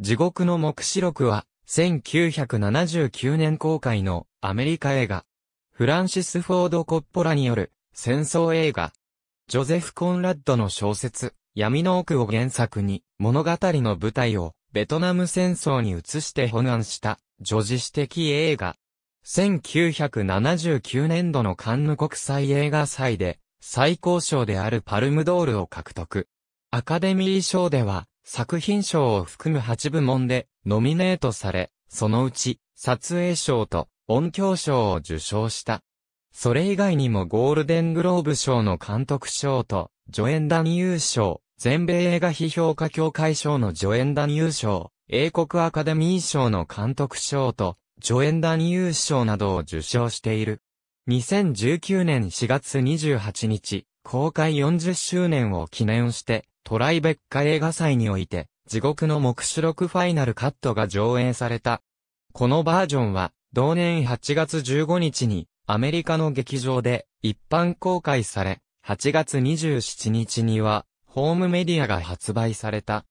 地獄の目視録は、1979年公開のアメリカ映画。フランシス・フォード・コッポラによる戦争映画。ジョゼフ・コンラッドの小説、闇の奥を原作に物語の舞台をベトナム戦争に移して本案した女児史的映画。1979年度のカンヌ国際映画祭で最高賞であるパルムドールを獲得。アカデミー賞では作品賞を含む8部門でノミネートされ、そのうち撮影賞と音響賞を受賞した。それ以外にもゴールデングローブ賞の監督賞と助演男優賞、全米映画批評家協会賞の助演男優賞、英国アカデミー賞の監督賞と助演男優賞などを受賞している。2019年4月28日、公開40周年を記念して、トライベッカ映画祭において、地獄の目視録ファイナルカットが上映された。このバージョンは、同年8月15日に、アメリカの劇場で一般公開され、8月27日には、ホームメディアが発売された。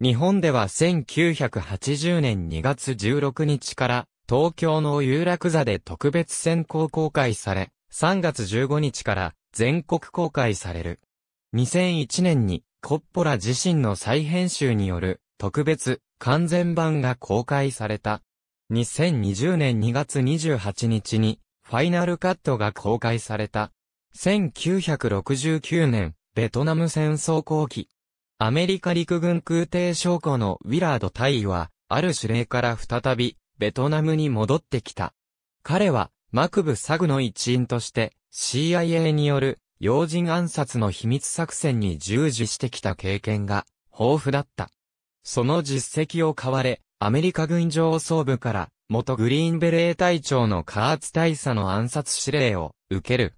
日本では1980年2月16日から、東京の有楽座で特別先行公開され、3月15日から全国公開される。2001年にコッポラ自身の再編集による特別完全版が公開された。2020年2月28日にファイナルカットが公開された。1969年、ベトナム戦争後期。アメリカ陸軍空挺将校のウィラード大尉は、ある指令から再び、ベトナムに戻ってきた。彼は、マクブ・サグの一員として、CIA による要人暗殺の秘密作戦に従事してきた経験が豊富だった。その実績を買われ、アメリカ軍上層部から元グリーンベレー隊長のカーツ大佐の暗殺指令を受ける。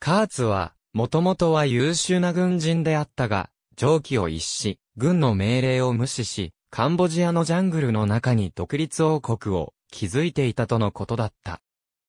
カーツは、もともとは優秀な軍人であったが、上記を一し、軍の命令を無視し、カンボジアのジャングルの中に独立王国を築いていたとのことだった。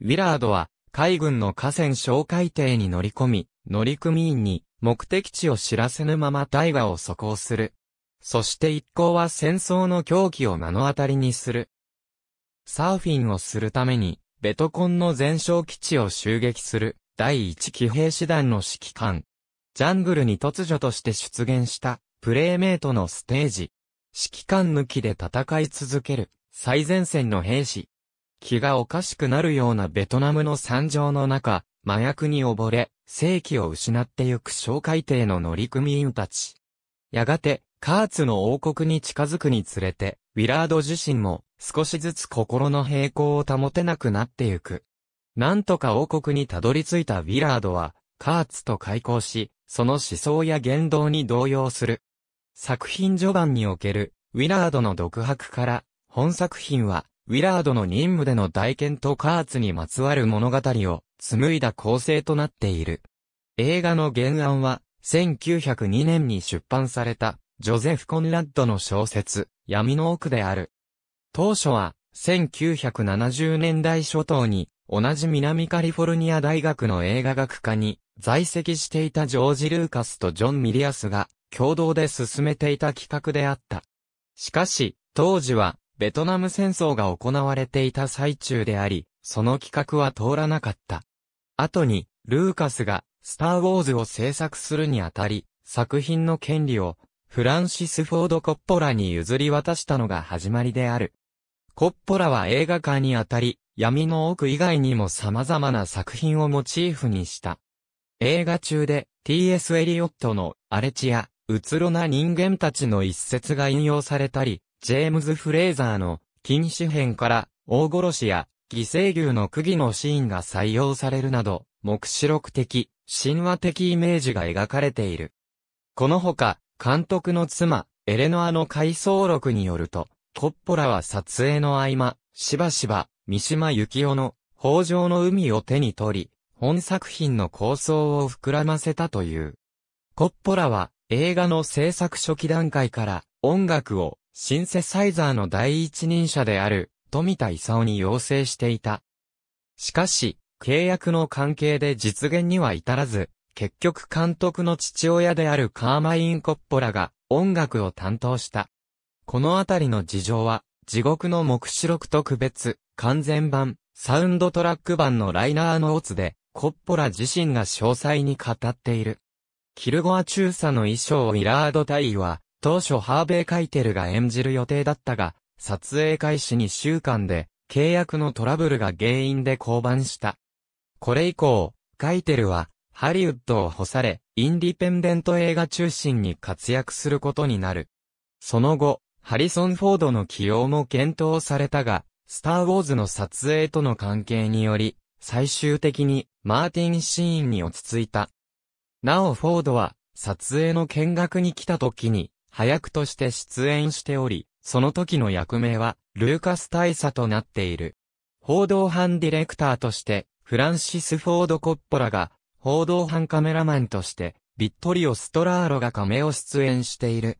ウィラードは、海軍の河川哨海艇に乗り込み、乗組員に目的地を知らせぬまま大河を疎行する。そして一行は戦争の狂気を目の当たりにする。サーフィンをするために、ベトコンの全哨基地を襲撃する、第一騎兵師団の指揮官。ジャングルに突如として出現した、プレイメイトのステージ。指揮官抜きで戦い続ける、最前線の兵士。気がおかしくなるようなベトナムの惨状の中、麻薬に溺れ、正紀を失ってゆく小海底の乗組員たち。やがて、カーツの王国に近づくにつれて、ウィラード自身も少しずつ心の平行を保てなくなってゆく。なんとか王国にたどり着いたウィラードは、カーツと開交し、その思想や言動に動揺する。作品序盤における、ウィラードの独白から、本作品は、ウィラードの任務での大剣とカーツにまつわる物語を紡いだ構成となっている。映画の原案は、1902年に出版された、ジョゼフ・コンラッドの小説、闇の奥である。当初は、1970年代初頭に、同じ南カリフォルニア大学の映画学科に在籍していたジョージ・ルーカスとジョン・ミリアスが共同で進めていた企画であった。しかし、当時はベトナム戦争が行われていた最中であり、その企画は通らなかった。後に、ルーカスが、スター・ウォーズを制作するにあたり、作品の権利を、フランシス・フォード・コッポラに譲り渡したのが始まりである。コッポラは映画館にあたり、闇の奥以外にも様々な作品をモチーフにした。映画中で、T.S. エリオットの、アレチや、うつろな人間たちの一節が引用されたり、ジェームズ・フレーザーの禁止編から大殺しや犠牲牛の釘のシーンが採用されるなど、目視録的、神話的イメージが描かれている。このほか、監督の妻、エレノアの回想録によると、コッポラは撮影の合間、しばしば、三島幸紀夫の、北条の海を手に取り、本作品の構想を膨らませたという。コッポラは、映画の制作初期段階から、音楽を、シンセサイザーの第一人者である、富田勲に要請していた。しかし、契約の関係で実現には至らず、結局監督の父親であるカーマイン・コッポラが音楽を担当した。このあたりの事情は、地獄の目視録特別、完全版、サウンドトラック版のライナーオーツで、コッポラ自身が詳細に語っている。キルゴア中佐の衣装をイラード・タイは、当初ハーベイ・カイテルが演じる予定だったが、撮影開始2週間で、契約のトラブルが原因で降板した。これ以降、カイテルは、ハリウッドを干され、インディペンデント映画中心に活躍することになる。その後、ハリソン・フォードの起用も検討されたが、スター・ウォーズの撮影との関係により、最終的にマーティン・シーンに落ち着いた。なおフォードは、撮影の見学に来た時に、早くとして出演しており、その時の役名は、ルーカス大佐となっている。報道班ディレクターとして、フランシス・フォード・コッポラが、報道班カメラマンとして、ビットリオ・ストラーロが亀を出演している。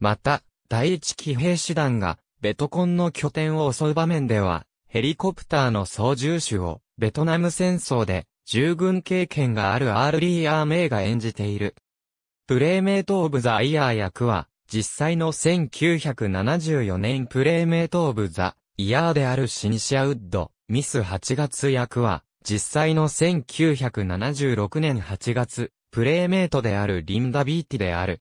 また、第一騎兵師団が、ベトコンの拠点を襲う場面では、ヘリコプターの操縦手を、ベトナム戦争で、従軍経験があるアールリー・アーメイが演じている。プレイメイト・オブ・ザ・イヤー役は、実際の1974年プレイメイト・オブ・ザ・イヤーであるシニシアウッド、ミス8月役は、実際の1976年8月、プレイメイトであるリンダ・ビーティである。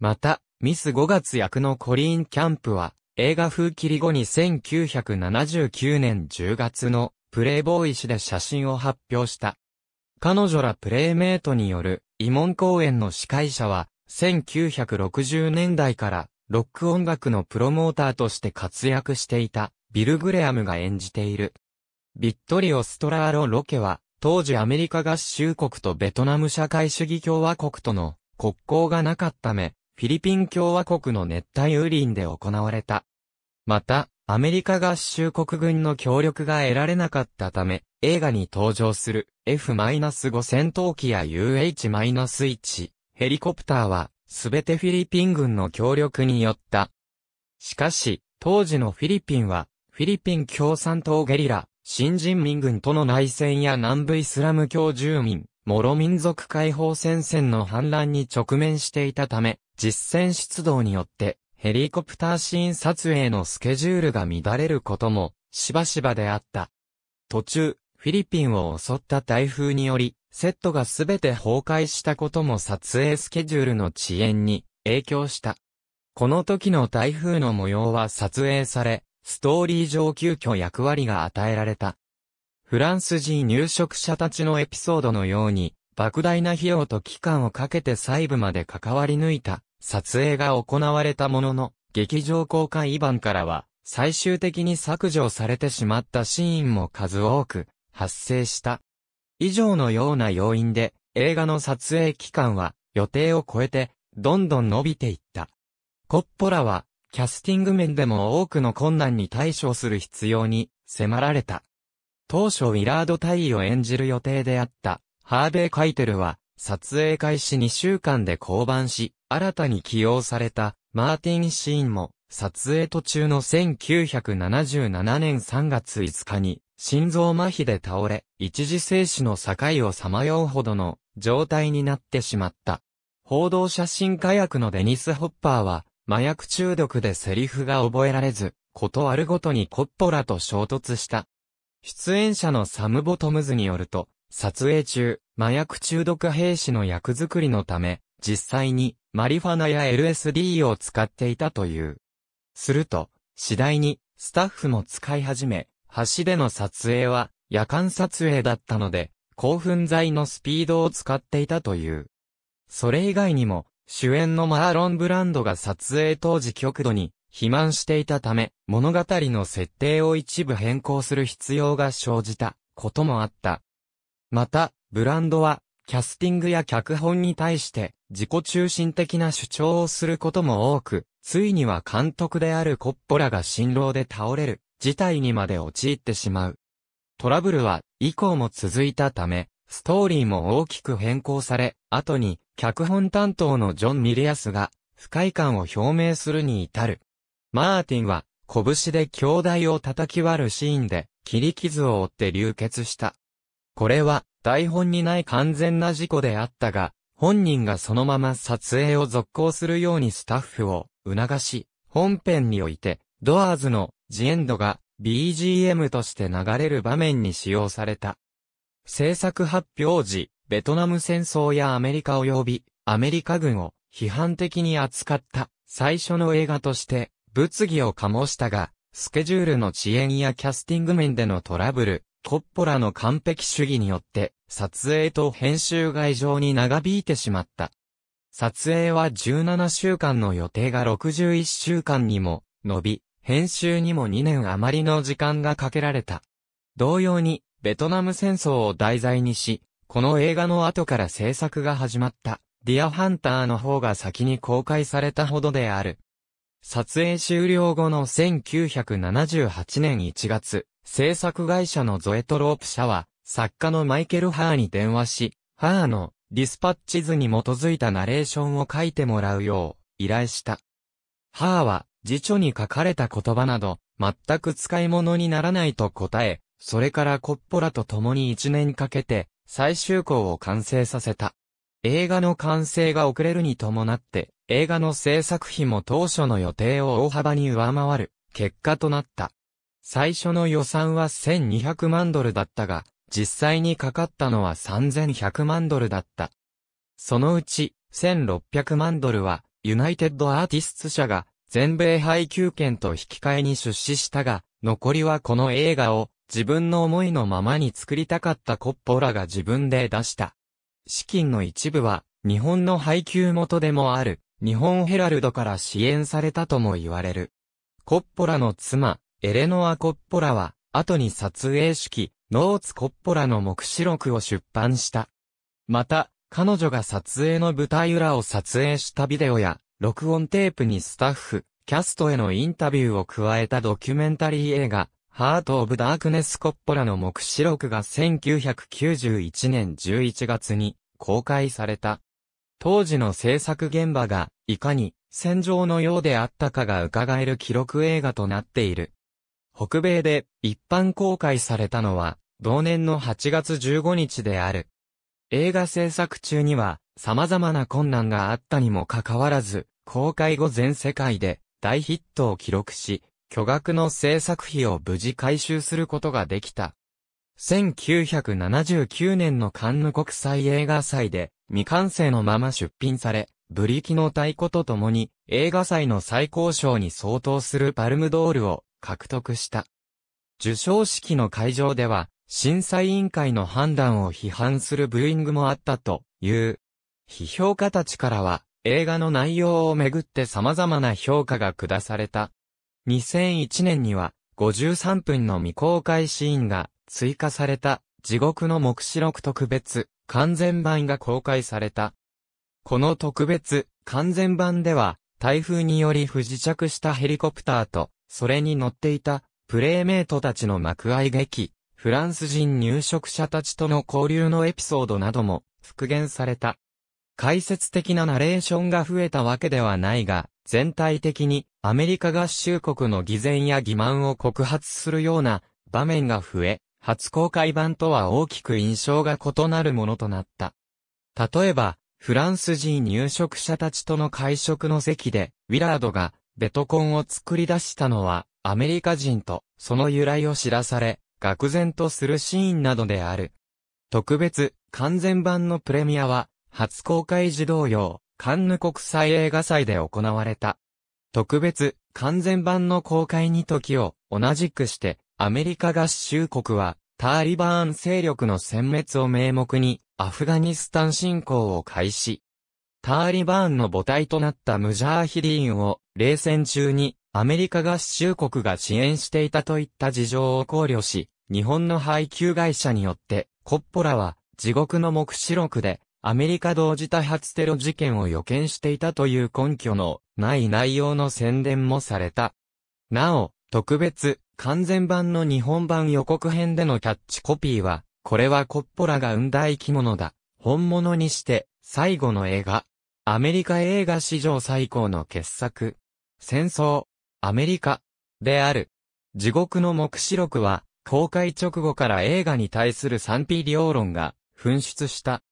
また、ミス5月役のコリーン・キャンプは、映画風切り後に1979年10月のプレイボーイ誌で写真を発表した。彼女らプレイメイトによる慰問公演の司会者は、1960年代からロック音楽のプロモーターとして活躍していたビル・グレアムが演じている。ビットリオ・ストラーロ・ロケは、当時アメリカ合衆国とベトナム社会主義共和国との国交がなかったため、フィリピン共和国の熱帯雨林で行われた。また、アメリカ合衆国軍の協力が得られなかったため、映画に登場する F-5 戦闘機や UH-1 ヘリコプターは、すべてフィリピン軍の協力によった。しかし、当時のフィリピンは、フィリピン共産党ゲリラ、新人民軍との内戦や南部イスラム教住民、モロ民族解放戦線の反乱に直面していたため、実戦出動によって、ヘリコプターシーン撮影のスケジュールが乱れることも、しばしばであった。途中、フィリピンを襲った台風により、セットがすべて崩壊したことも撮影スケジュールの遅延に影響した。この時の台風の模様は撮影され、ストーリー上急遽役割が与えられた。フランス人入植者たちのエピソードのように、莫大な費用と期間をかけて細部まで関わり抜いた撮影が行われたものの、劇場公開版からは、最終的に削除されてしまったシーンも数多く発生した。以上のような要因で、映画の撮影期間は予定を超えて、どんどん伸びていった。コッポラは、キャスティング面でも多くの困難に対処する必要に迫られた。当初ウィラード・タイを演じる予定であった、ハーベイ・カイテルは、撮影開始2週間で降板し、新たに起用されたマーティン・シーンも、撮影途中の1977年3月5日に、心臓麻痺で倒れ、一時生死の境をさまようほどの状態になってしまった。報道写真火薬のデニス・ホッパーは、麻薬中毒でセリフが覚えられず、ことあるごとにコッポラと衝突した。出演者のサム・ボトムズによると、撮影中、麻薬中毒兵士の役作りのため、実際にマリファナや LSD を使っていたという。すると、次第にスタッフも使い始め、橋での撮影は夜間撮影だったので、興奮剤のスピードを使っていたという。それ以外にも、主演のマーロン・ブランドが撮影当時極度に肥満していたため、物語の設定を一部変更する必要が生じたこともあった。また、ブランドは、キャスティングや脚本に対して自己中心的な主張をすることも多く、ついには監督であるコッポラが辛労で倒れる事態にまで陥ってしまう。トラブルは以降も続いたため、ストーリーも大きく変更され、後に脚本担当のジョン・ミリアスが不快感を表明するに至る。マーティンは拳で兄弟を叩き割るシーンで切り傷を負って流血した。これは台本にない完全な事故であったが、本人がそのまま撮影を続行するようにスタッフを促し、本編において、ドアーズのジエンドが BGM として流れる場面に使用された。制作発表時、ベトナム戦争やアメリカ及びアメリカ軍を批判的に扱った最初の映画として物議を醸したが、スケジュールの遅延やキャスティング面でのトラブル、トッポラの完璧主義によって、撮影と編集が異常に長引いてしまった。撮影は17週間の予定が61週間にも伸び、編集にも2年余りの時間がかけられた。同様に、ベトナム戦争を題材にし、この映画の後から制作が始まった、ディアハンターの方が先に公開されたほどである。撮影終了後の1978年1月、制作会社のゾエトロープ社は、作家のマイケル・ハーに電話し、ハーのディスパッチ図に基づいたナレーションを書いてもらうよう依頼した。ハーは辞書に書かれた言葉など全く使い物にならないと答え、それからコッポラと共に1年かけて最終稿を完成させた。映画の完成が遅れるに伴って映画の制作費も当初の予定を大幅に上回る結果となった。最初の予算は1200万ドルだったが、実際にかかったのは3100万ドルだった。そのうち、1600万ドルは、ユナイテッドアーティスツ社が、全米配給権と引き換えに出資したが、残りはこの映画を、自分の思いのままに作りたかったコッポラが自分で出した。資金の一部は、日本の配給元でもある、日本ヘラルドから支援されたとも言われる。コッポラの妻、エレノア・コッポラは、後に撮影式、ノーツ・コッポラの目視録を出版した。また、彼女が撮影の舞台裏を撮影したビデオや、録音テープにスタッフ、キャストへのインタビューを加えたドキュメンタリー映画、ハート・オブ・ダークネス・コッポラの目視録が1991年11月に公開された。当時の制作現場がいかに戦場のようであったかが伺える記録映画となっている。北米で一般公開されたのは、同年の8月15日である。映画制作中には、様々な困難があったにもかかわらず、公開後全世界で大ヒットを記録し、巨額の制作費を無事回収することができた。1979年のカンヌ国際映画祭で未完成のまま出品され、ブリキの太鼓とともに映画祭の最高賞に相当するパルムドールを獲得した。受賞式の会場では、審査委員会の判断を批判するブーイングもあったという。批評家たちからは、映画の内容をめぐって様々な評価が下された。2001年には、53分の未公開シーンが追加された、地獄の目視録特別、完全版が公開された。この特別、完全版では、台風により不時着したヘリコプターと、それに乗っていた、プレイメイトたちの幕開劇、フランス人入植者たちとの交流のエピソードなども復元された。解説的なナレーションが増えたわけではないが、全体的にアメリカ合衆国の偽善や欺瞞を告発するような場面が増え、初公開版とは大きく印象が異なるものとなった。例えば、フランス人入植者たちとの会食の席で、ウィラードがベトコンを作り出したのは、アメリカ人と、その由来を知らされ、愕然とするシーンなどである。特別、完全版のプレミアは、初公開時同様、カンヌ国際映画祭で行われた。特別、完全版の公開に時を同じくして、アメリカ合衆国は、ターリバーン勢力の殲滅を名目に、アフガニスタン侵攻を開始。ターリバーンの母体となったムジャーヒディーンを、冷戦中に、アメリカ合衆国が支援していたといった事情を考慮し、日本の配給会社によって、コッポラは、地獄の目視録で、アメリカ同時多発テロ事件を予見していたという根拠のない内容の宣伝もされた。なお、特別、完全版の日本版予告編でのキャッチコピーは、これはコッポラが生んだ生き物だ。本物にして、最後の映画、アメリカ映画史上最高の傑作。戦争、アメリカ、である。地獄の目視録は、公開直後から映画に対する賛否両論が噴出した。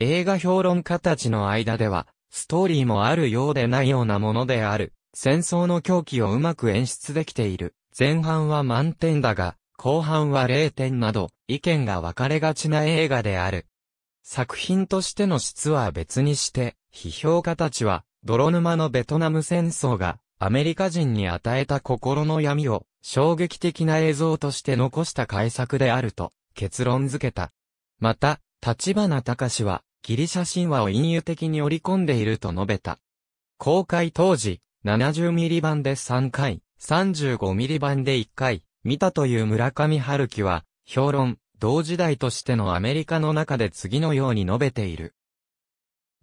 映画評論家たちの間では、ストーリーもあるようでないようなものである。戦争の狂気をうまく演出できている。前半は満点だが、後半は0点など、意見が分かれがちな映画である。作品としての質は別にして、批評家たちは、泥沼のベトナム戦争がアメリカ人に与えた心の闇を衝撃的な映像として残した改作であると結論付けた。また、立花隆はギリシャ神話を隠喩的に織り込んでいると述べた。公開当時、70ミリ版で3回、35ミリ版で1回、見たという村上春樹は、評論、同時代としてのアメリカの中で次のように述べている。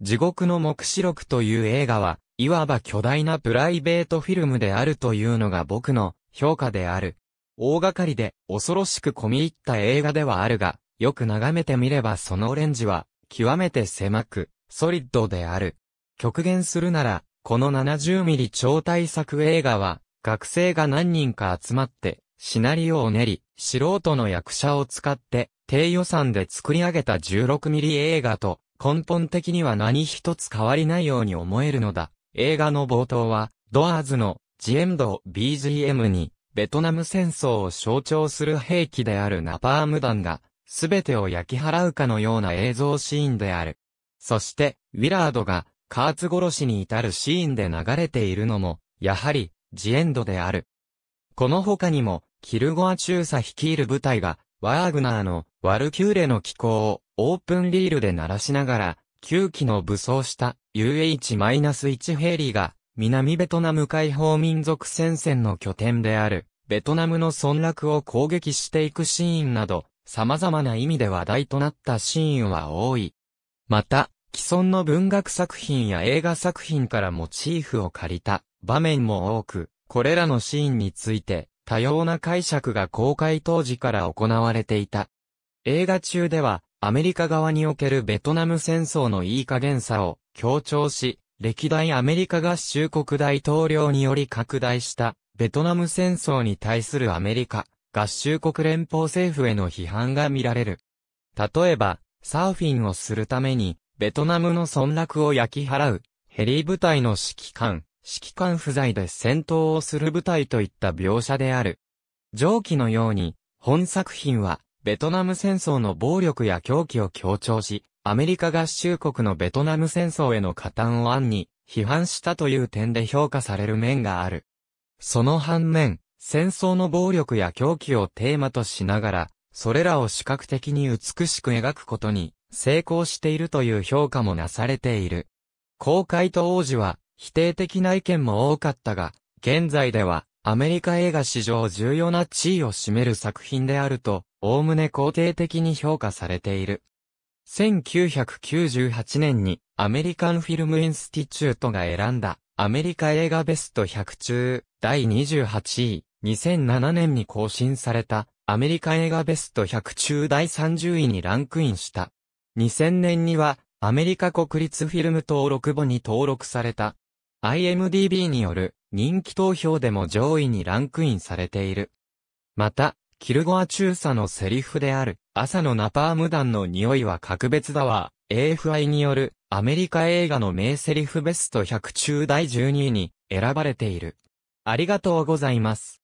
地獄の目視録という映画は、いわば巨大なプライベートフィルムであるというのが僕の評価である。大掛かりで恐ろしく込み入った映画ではあるが、よく眺めてみればそのレンジは極めて狭く、ソリッドである。極限するなら、この7 0ミリ超大作映画は、学生が何人か集まって、シナリオを練り、素人の役者を使って、低予算で作り上げた1 6ミリ映画と根本的には何一つ変わりないように思えるのだ。映画の冒頭は、ドアーズのジエンド BGM に、ベトナム戦争を象徴する兵器であるナパーム弾が、すべてを焼き払うかのような映像シーンである。そして、ウィラードが、カーツ殺しに至るシーンで流れているのも、やはり、ジエンドである。この他にも、キルゴア中佐率いる部隊が、ワーグナーのワルキューレの気候をオープンリールで鳴らしながら、9機の武装した UH-1 ヘリが南ベトナム解放民族戦線の拠点であるベトナムの村落を攻撃していくシーンなど様々な意味で話題となったシーンは多い。また、既存の文学作品や映画作品からモチーフを借りた場面も多く、これらのシーンについて多様な解釈が公開当時から行われていた。映画中では、アメリカ側におけるベトナム戦争のいい加減さを強調し、歴代アメリカ合衆国大統領により拡大したベトナム戦争に対するアメリカ合衆国連邦政府への批判が見られる。例えば、サーフィンをするためにベトナムの村落を焼き払うヘリー部隊の指揮官、指揮官不在で戦闘をする部隊といった描写である。上記のように、本作品は、ベトナム戦争の暴力や狂気を強調し、アメリカ合衆国のベトナム戦争への加担を案に、批判したという点で評価される面がある。その反面、戦争の暴力や狂気をテーマとしながら、それらを視覚的に美しく描くことに成功しているという評価もなされている。公開と王子は否定的な意見も多かったが、現在ではアメリカ映画史上重要な地位を占める作品であると、おおむね肯定的に評価されている。1998年にアメリカンフィルムインスティチュートが選んだアメリカ映画ベスト100中第28位、2007年に更新されたアメリカ映画ベスト100中第30位にランクインした。2000年にはアメリカ国立フィルム登録簿に登録された IMDB による人気投票でも上位にランクインされている。また、キルゴア中佐のセリフである、朝のナパーム弾の匂いは格別だわ、AFI によるアメリカ映画の名セリフベスト100中第12位に選ばれている。ありがとうございます。